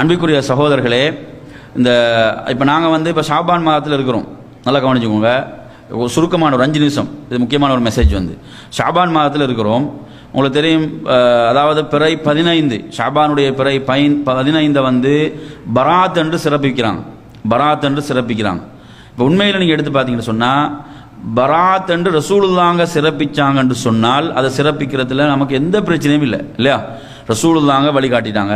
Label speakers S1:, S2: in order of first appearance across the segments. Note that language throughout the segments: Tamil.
S1: அன்புக்குரிய சகோதரர்களே இந்த இப்போ நாங்கள் வந்து இப்போ ஷாபான் மாதத்தில் இருக்கிறோம் நல்லா கவனிச்சுக்கோங்க சுருக்கமான ஒரு அஞ்சு நிமிஷம் இது முக்கியமான ஒரு மெசேஜ் வந்து ஷாபான் மாதத்தில் இருக்கிறோம் உங்களுக்கு தெரியும் அதாவது பிறை பதினைந்து ஷாபானுடைய பிறை பைன் பதினைந்தை வந்து பராத் என்று சிறப்பிக்கிறாங்க பராத் என்று சிறப்பிக்கிறாங்க இப்போ உண்மையில் நீங்கள் எடுத்து பார்த்தீங்கன்னு சொன்னால் பராத் என்று ரசூலுல்லாங்க சிறப்பிச்சாங்க என்று சொன்னால் அதை சிறப்பிக்கிறதுல நமக்கு எந்த பிரச்சனையும் இல்லை இல்லையா ரசூலுல்லாங்க வழிகாட்டிட்டாங்க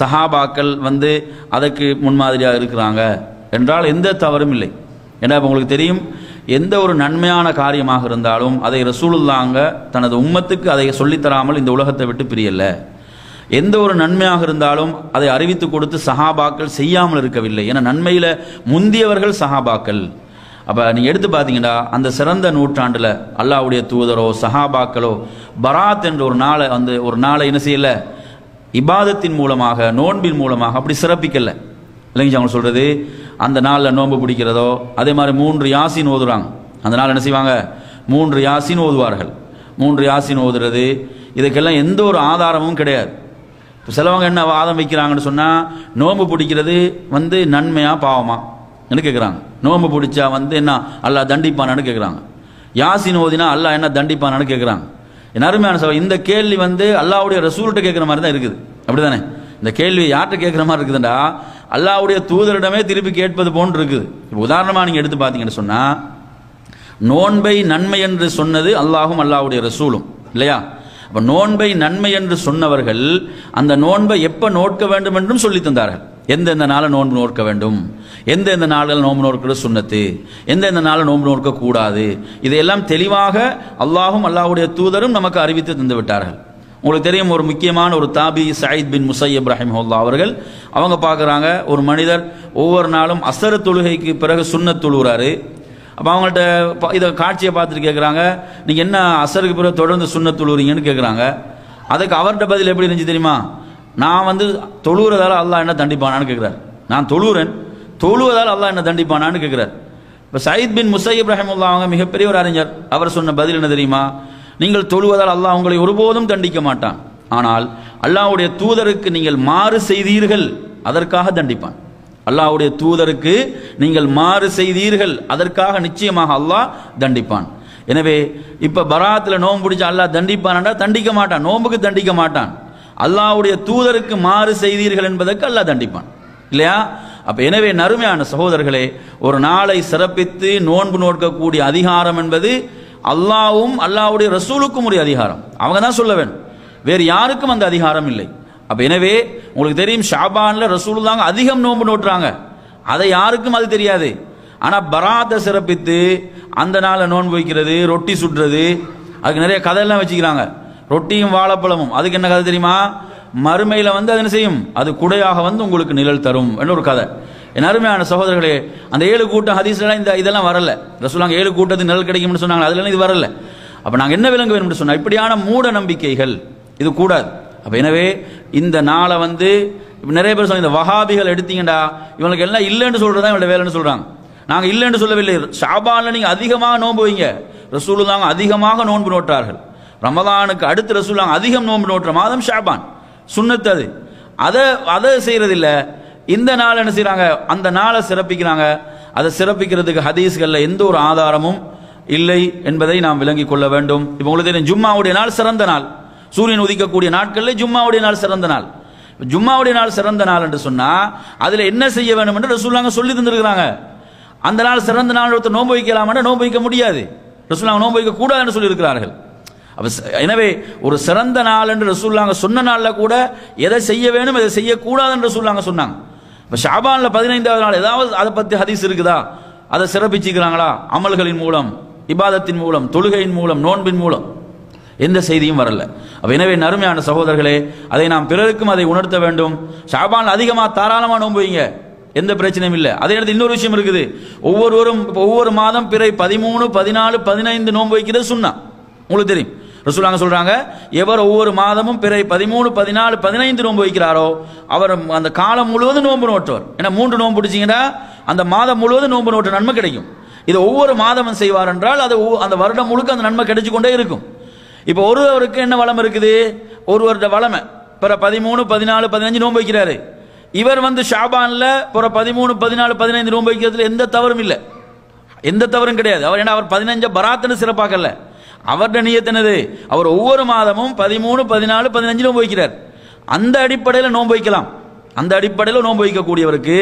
S1: சஹாபாக்கள் வந்து அதுக்கு முன்மாதிரியாக இருக்கிறாங்க என்றால் எந்த தவறும் இல்லை ஏன்னா உங்களுக்கு தெரியும் எந்த ஒரு நன்மையான காரியமாக இருந்தாலும் அதை ரசூலுல்லாங்க தனது உம்மத்துக்கு அதை சொல்லித்தராமல் இந்த உலகத்தை விட்டு பிரியலை எந்த ஒரு நன்மையாக இருந்தாலும் அதை அறிவித்து கொடுத்து சஹாபாக்கள் செய்யாமல் இருக்கவில்லை ஏன்னா நன்மையில் முந்தியவர்கள் சஹாபாக்கள் அப்போ நீங்கள் எடுத்து பார்த்தீங்கன்னா அந்த சிறந்த நூற்றாண்டில் அல்லாவுடைய தூதரோ சஹாபாக்களோ பராத் என்ற ஒரு நாளை வந்து ஒரு நாளை என்ன செய்யலை இபாதத்தின் மூலமாக நோன்பின் மூலமாக அப்படி சிறப்பிக்கல இல்லைங்க அவங்க சொல்கிறது அந்த நாளில் நோன்பு பிடிக்கிறதோ அதே மாதிரி மூன்று யாசின் ஓதுறாங்க அந்த நாள் என்ன செய்வாங்க மூன்று யாசின் ஓதுவார்கள் மூன்று யாசின் ஓதுறது இதுக்கெல்லாம் எந்த ஒரு ஆதாரமும் கிடையாது இப்போ சிலவங்க என்ன வாதம் வைக்கிறாங்கன்னு சொன்னால் நோன்பு பிடிக்கிறது வந்து நன்மையாக பாவமா என்ன கேட்குறாங்க நோன்பு பிடிச்சா வந்து என்ன அல்லா தண்டிப்பானான்னு கேட்குறாங்க யாசின் ஓதினா அல்லா என்ன தண்டிப்பானான்னு கேட்குறாங்க என் அருமையான சபை இந்த கேள்வி வந்து அல்லாவுடைய ரசூல்கிட்ட கேட்குற மாதிரி தான் இருக்குது அப்படி தானே இந்த கேள்வி யார்கிட்ட கேட்குற மாதிரி இருக்குதுண்டா அல்லாவுடைய தூதரிடமே திருப்பி கேட்பது போன்று இருக்குது இப்போ உதாரணமாக நீங்கள் எடுத்து பார்த்தீங்கன்னு சொன்னால் நோன்பை நன்மை என்று சொன்னது அல்லாஹும் அல்லாவுடைய ரசூலும் இல்லையா அப்போ நோன்பை நன்மை என்று சொன்னவர்கள் அந்த நோன்பை எப்போ நோட்க வேண்டும் என்றும் சொல்லி தந்தார்கள் எந்தெந்த நாளை நோன்பு நோக்க வேண்டும் எந்தெந்த நாளில் நோன்பு நோக்கிறது சுண்ணத்து எந்தெந்த நாளில் நோன்பு நோக்க கூடாது இதையெல்லாம் தெளிவாக அல்லாஹும் அல்லாஹுடைய தூதரும் நமக்கு அறிவித்து தந்து விட்டார்கள் உங்களுக்கு தெரியும் ஒரு முக்கியமான ஒரு தாபி சாயித் பின் முசை இப்ராஹிம் ஹோல்லா அவர்கள் அவங்க பார்க்குறாங்க ஒரு மனிதர் ஒவ்வொரு நாளும் அசர தொழுகைக்கு பிறகு சுண்ணத் தொழுகிறாரு அப்போ அவங்கள்ட்ட இதை காட்சியை பார்த்துட்டு கேட்குறாங்க நீங்கள் என்ன அசருக்கு பிறகு தொடர்ந்து சுண்ணத் தொழுகிறீங்கன்னு கேட்குறாங்க அதுக்கு அவர்கிட்ட பதில் எப்படி இருந்துச்சு தெரியுமா நான் வந்து தொழுகிறதால அல்லாஹ் என்ன தண்டிப்பானான்னு கேட்குறாரு நான் தொழுகிறேன் தொழுவதால் அல்லாஹ் என்ன தண்டிப்பானான்னு கேட்குறாரு இப்போ சயித் பின் முசை இப்ராஹிம் அல்லா அவங்க மிகப்பெரிய ஒரு அறிஞர் அவர் சொன்ன பதில் என்ன தெரியுமா நீங்கள் தொழுவதால் அல்லாஹ் உங்களை ஒருபோதும் தண்டிக்க மாட்டான் ஆனால் அல்லாஹுடைய தூதருக்கு நீங்கள் மாறு செய்தீர்கள் அதற்காக தண்டிப்பான் அல்லாஹுடைய தூதருக்கு நீங்கள் மாறு செய்தீர்கள் அதற்காக நிச்சயமாக அல்லாஹ் தண்டிப்பான் எனவே இப்போ பராத்தில் நோன்பு பிடிச்சா அல்லாஹ் தண்டிப்பான்டா தண்டிக்க மாட்டான் நோம்புக்கு தண்டிக்க மாட்டான் அல்லாவுடைய தூதருக்கு மாறு செய்தீர்கள் என்பதற்கு அல்லாஹ் தண்டிப்பான் இல்லையா அப்ப எனவே நறுமையான சகோதரர்களே ஒரு நாளை சிறப்பித்து நோன்பு நோக்கக்கூடிய அதிகாரம் என்பது அல்லாவும் அல்லாவுடைய ரசூலுக்கும் உரிய அதிகாரம் அவங்க தான் சொல்ல வேணும் வேறு யாருக்கும் அந்த அதிகாரம் இல்லை அப்ப எனவே உங்களுக்கு தெரியும் ஷாபான்ல ரசூல் தாங்க அதிகம் நோன்பு நோட்டுறாங்க அதை யாருக்கும் அது தெரியாது ஆனா பராத்தை சிறப்பித்து அந்த நாளை நோன்பு வைக்கிறது ரொட்டி சுடுறது அதுக்கு நிறைய கதையெல்லாம் வச்சுக்கிறாங்க ரொட்டியும் வாழைப்பழமும் அதுக்கு என்ன கதை தெரியுமா மறுமையில் வந்து அது என்ன செய்யும் அது குடையாக வந்து உங்களுக்கு நிழல் தரும் என்று ஒரு கதை என் அருமையான சகோதரர்களே அந்த ஏழு கூட்டம் ஹதீஸ்லாம் இந்த இதெல்லாம் வரல சொல்லுவாங்க ஏழு கூட்டத்துக்கு நிழல் கிடைக்கும்னு சொன்னாங்க அதுல இது வரல அப்போ நாங்கள் என்ன விலங்கு வேணும்னு சொன்னால் இப்படியான மூட நம்பிக்கைகள் இது கூடாது அப்போ எனவே இந்த நாளை வந்து நிறைய பேர் சொல்ல இந்த வகாபிகள் எடுத்தீங்கடா இவங்களுக்கு எல்லாம் இல்லைன்னு சொல்கிறதா இவங்களோட வேலைன்னு சொல்கிறாங்க நாங்கள் இல்லைன்னு சொல்லவில்லை ஷாபானில் நீங்கள் அதிகமாக நோன்புவீங்க ரசூலு தாங்க அதிகமாக நோன்பு நோட்டார்கள் ரமதானுக்கு அடுத்து ரசூலாங்க அதிகம் நோன்பு நோட்டுற மாதம் ஷாபான் சுண்ணத்து அது அதை அதை இல்லை இந்த நாள் என்ன செய்கிறாங்க அந்த நாளை சிறப்பிக்கிறாங்க அதை சிறப்பிக்கிறதுக்கு ஹதீஸ்களில் எந்த ஒரு ஆதாரமும் இல்லை என்பதை நாம் விளங்கிக் கொள்ள வேண்டும் இப்போ உங்களுக்கு தெரியும் ஜும்மாவுடைய நாள் சிறந்த நாள் சூரியன் உதிக்கக்கூடிய நாட்களில் ஜும்மாவுடைய நாள் சிறந்த நாள் ஜும்மாவுடைய நாள் சிறந்த நாள் என்று சொன்னால் அதில் என்ன செய்ய வேண்டும் என்று ரசூல்லாங்க சொல்லி தந்துருக்கிறாங்க அந்த நாள் சிறந்த நாள் ஒருத்தர் நோன்பு வைக்கலாம்னா நோன்பு வைக்க முடியாது ரசூலாங்க நோன்பு வைக்க கூடாதுன்னு சொல்லியிருக்கிறார்கள் எனவே ஒரு சிறந்த நாள் என்று ரசூல்லாங்க சொன்ன நாளில் கூட எதை செய்ய வேணும் எதை செய்யக்கூடாது என்று ரசூல்லாங்க சொன்னாங்க இப்போ ஷாபானில் பதினைந்தாவது நாள் ஏதாவது அதை பற்றி ஹதீஸ் இருக்குதா அதை சிறப்பிச்சுக்கிறாங்களா அமல்களின் மூலம் இபாதத்தின் மூலம் தொழுகையின் மூலம் நோன்பின் மூலம் எந்த செய்தியும் வரல அப்போ எனவே நறுமையான சகோதரர்களே அதை நாம் பிறருக்கும் அதை உணர்த்த வேண்டும் ஷாபான் அதிகமாக தாராளமாக வைங்க எந்த பிரச்சனையும் இல்லை அதே நேரத்தில் இன்னொரு விஷயம் இருக்குது ஒவ்வொருவரும் ஒவ்வொரு மாதம் பிறை பதிமூணு பதினாலு பதினைந்து நோன்பு வைக்கிறது சொன்னா உங்களுக்கு தெரியும் ரசூலாங்க சொல்றாங்க எவர் ஒவ்வொரு மாதமும் பிறை பதிமூணு பதினாலு பதினைந்து நோன்பு வைக்கிறாரோ அவர் அந்த காலம் முழுவதும் நோன்பு நோட்டுவர் ஏன்னா மூன்று நோன்பு பிடிச்சிங்கன்னா அந்த மாதம் முழுவதும் நோன்பு நோட்டு நன்மை கிடைக்கும் இதை ஒவ்வொரு மாதமும் செய்வார் என்றால் அது அந்த வருடம் முழுக்க அந்த நன்மை கிடைச்சு கொண்டே இருக்கும் இப்போ ஒருவருக்கு என்ன வளம் இருக்குது ஒருவருடைய வளமை பிற பதிமூணு பதினாலு பதினஞ்சு நோன்பு வைக்கிறாரு இவர் வந்து ஷாபானில் பிற பதிமூணு பதினாலு பதினைந்து நோன்பு வைக்கிறதுல எந்த தவறும் இல்லை எந்த தவறும் கிடையாது அவர் ஏன்னா அவர் பதினஞ்சு பராத்துன்னு சிறப்பாக்கல அவருடைய என்னது அவர் ஒவ்வொரு மாதமும் பதிமூணு பதினாலு பதினஞ்சு நோன்பு வைக்கிறார் அந்த அடிப்படையில் நோன்பு வைக்கலாம் அந்த அடிப்படையில் நோன்பு வைக்கக்கூடியவருக்கு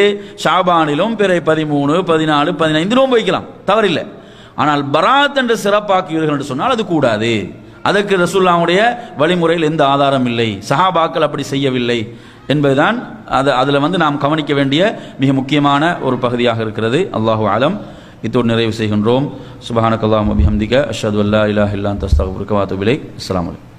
S1: ஷாபானிலும் பிற பதிமூணு பதினாலு பதினைந்து நோன்பு வைக்கலாம் தவறில்லை ஆனால் பராத் என்று சிறப்பாக்குவீர்கள் என்று சொன்னால் அது கூடாது அதற்கு ரசூல்லாவுடைய வழிமுறையில் எந்த ஆதாரம் இல்லை சஹாபாக்கள் அப்படி செய்யவில்லை என்பதுதான் அது அதில் வந்து நாம் கவனிக்க வேண்டிய மிக முக்கியமான ஒரு பகுதியாக இருக்கிறது அல்லாஹு ஆலம் இத்தோடு நிறைவு செய்கின்றோம் சுபஹானக சுபஹானக்கல்லாம் அபிஹம்திக அஷது அல்லா இலா இல்லான் தஸ்தாக் புர்கவாத்து விலை அஸ்லாம் வலைக்கம்